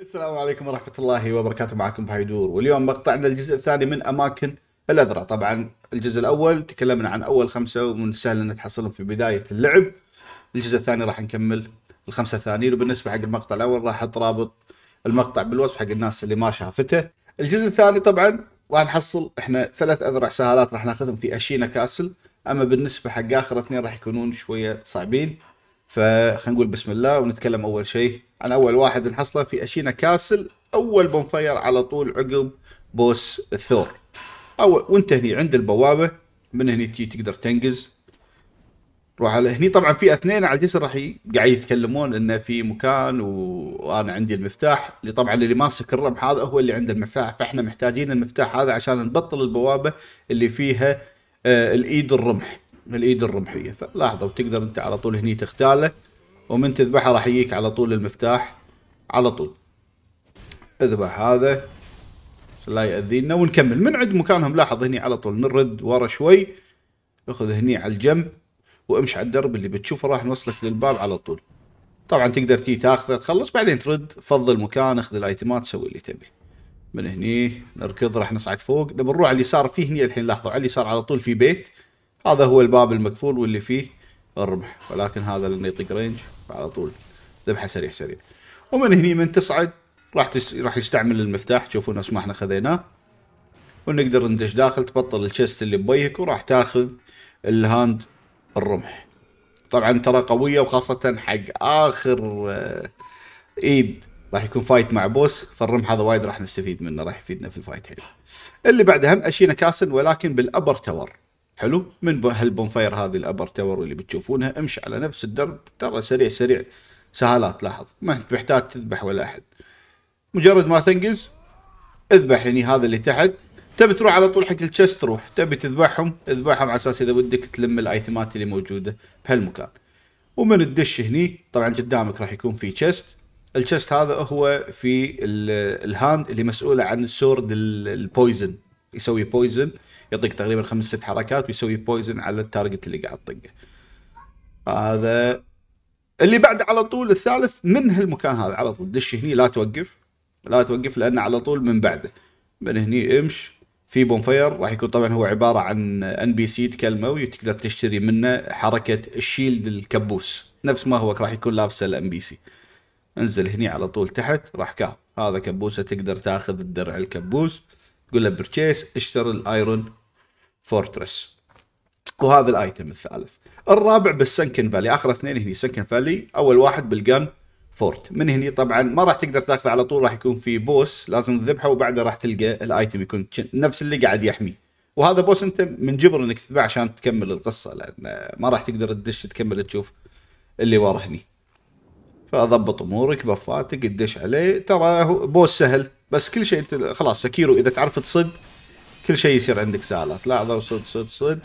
السلام عليكم ورحمة الله وبركاته معكم بهايدور واليوم مقطعنا الجزء الثاني من أماكن الأذرع طبعا الجزء الأول تكلمنا عن أول خمسة ومن السهل أن تحصلهم في بداية اللعب الجزء الثاني راح نكمل الخمسة الثانيين وبالنسبة حق المقطع الأول راح أحط رابط المقطع بالوصف حق الناس اللي ما شافته الجزء الثاني طبعا راح نحصل احنا ثلاث أذرع سهالات راح ناخذهم في أشينا كاسل اما بالنسبه حق اخر اثنين راح يكونون شويه صعبين فخلينا نقول بسم الله ونتكلم اول شيء عن اول واحد نحصله في اشينا كاسل اول بونفاير على طول عقب بوس الثور اول وانت هني عند البوابه من هني تي تقدر تنقز روح على هني طبعا في اثنين على الجسر راح قاعد يتكلمون انه في مكان و... وانا عندي المفتاح اللي طبعا اللي ماسك الرمح هذا هو اللي عنده المفتاح فاحنا محتاجين المفتاح هذا عشان نبطل البوابه اللي فيها آه، الايد الرمح الايد الرمحيه فلاحظه وتقدر انت على طول هني تختاله ومن تذبحه راح يجيك على طول المفتاح على طول اذبح هذا لا ياذينا ونكمل من عند مكانهم لاحظ هني على طول نرد ورا شوي اخذ هني على الجنب وامشي على الدرب اللي بتشوفه راح نوصلك للباب على طول طبعا تقدر تي تاخذه تخلص بعدين ترد فضل مكان اخذ الايتمات سوي اللي تبي من هني نركض راح نصعد فوق لما نروح على اليسار فيه هني الحين لاحظوا على اليسار على طول في بيت هذا هو الباب المقفول واللي فيه الرمح ولكن هذا لانه يطيق رينج على طول ذبحه سريع سريع ومن هني من تصعد راح تس... راح يستعمل المفتاح تشوفون نفس ما احنا خذيناه ونقدر ندش داخل تبطل الشست اللي ببيك وراح تاخذ الهاند الرمح طبعا ترى قويه وخاصه حق اخر آه، ايد راح يكون فايت مع بوس فالرمح هذا وايد راح نستفيد منه راح يفيدنا في الفايت حلو اللي بعدها هم اشينا كاسل ولكن بالابر تاور حلو من هالبونفاير هذه الابر تاور اللي بتشوفونها امشي على نفس الدرب ترى سريع سريع سهالات لاحظ ما انت محتاج تذبح ولا احد مجرد ما تنقز اذبح يعني هذا اللي تحت تبي تروح على طول حق التشست تروح تبي تذبحهم اذبحهم على اساس اذا ودك تلم الايتمات اللي موجوده بهالمكان ومن الدش هني طبعا قدامك راح يكون في تشست الشست هذا هو في الهاند اللي مسؤوله عن السورد البويزن يسوي بويزن يعطيك تقريبا خمس ست حركات ويسوي بويزن على التارجت اللي قاعد تطقه هذا اللي بعد على طول الثالث من هالمكان هذا على طول دش هني لا توقف لا توقف لان على طول من بعده من هني امش في بونفير راح يكون طبعا هو عباره عن ان بي سي تكلمه وتقدر تشتري منه حركه الشيلد الكبوس نفس ما هو راح يكون لابسه الان بي سي انزل هني على طول تحت راح كا هذا كبوسه تقدر تاخذ الدرع الكبوس تقول له برتشيس اشتر الايرون فورترس وهذا الايتم الثالث الرابع بالسنكن فالي اخر اثنين هني سنكن فالي اول واحد بالجن فورت من هني طبعا ما راح تقدر تاخذه على طول راح يكون في بوس لازم تذبحه وبعده راح تلقى الايتم يكون نفس اللي قاعد يحمي وهذا بوس انت من جبر انك تتبعه عشان تكمل القصه لان ما راح تقدر تدش تكمل تشوف اللي ورا هني فاضبط امورك بفاتك قديش عليه ترى بوس سهل بس كل شيء انت خلاص سكيرو اذا تعرف تصد كل شيء يصير عندك سهل لحظه صد صد صد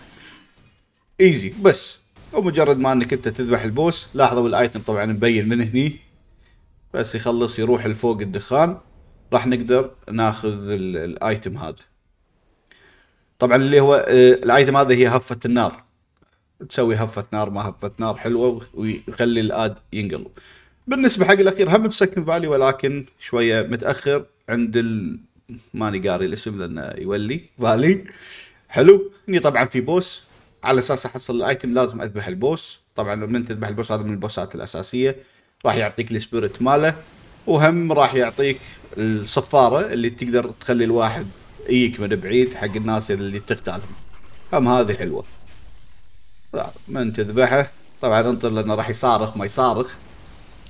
ايزي بس ومجرد ما انك انت تذبح البوس لاحظوا الايتم طبعا مبين من هني بس يخلص يروح لفوق الدخان راح نقدر ناخذ الايتم هذا طبعا اللي هو آه، الايتم هذا هي هفه النار تسوي هفه نار ما هفه نار حلوه ويخلي الاد ينقلب بالنسبه حق الاخير هم بسكن فالي ولكن شويه متاخر عند ال... ماني قاري الاسم لانه يولي فالي حلو اني طبعا في بوس على اساس احصل الايتم لازم اذبح البوس طبعا من تذبح البوس هذا من البوسات الاساسيه راح يعطيك السبيريت ماله وهم راح يعطيك الصفاره اللي تقدر تخلي الواحد يجيك من بعيد حق الناس اللي تقتالهم هم هذه حلوه من تذبحه طبعا انطر لانه راح يصارخ ما يصارخ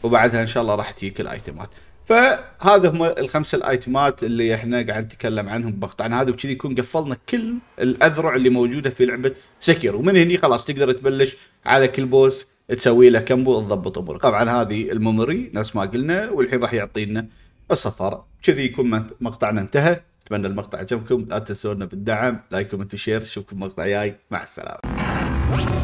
وبعدها ان شاء الله راح تجيك الايتمات فهذا هم الخمسه الايتمات اللي احنا قاعد نتكلم عنهم بقطع عن هذا وبكذي يكون قفلنا كل الاذرع اللي موجوده في لعبه سكير ومن هني خلاص تقدر تبلش على كل بوس تسوي له كمبو تضبط امورك طبعا هذه الميموري نفس ما قلنا والحين راح يعطينا الصفاره كذي يكون مقطعنا انتهى اتمنى المقطع عجبكم لا تنسونا بالدعم لايك ومنت شير اشوفكم مقطع جاي مع السلامه